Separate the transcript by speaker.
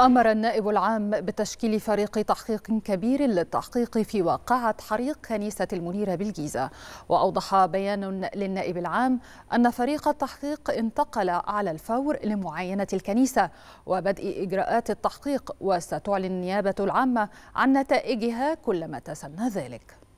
Speaker 1: أمر النائب العام بتشكيل فريق تحقيق كبير للتحقيق في واقعة حريق كنيسة المنيرة بالجيزة وأوضح بيان للنائب العام أن فريق التحقيق انتقل على الفور لمعاينة الكنيسة وبدء إجراءات التحقيق وستعلن النيابة العامة عن نتائجها كلما تسنى ذلك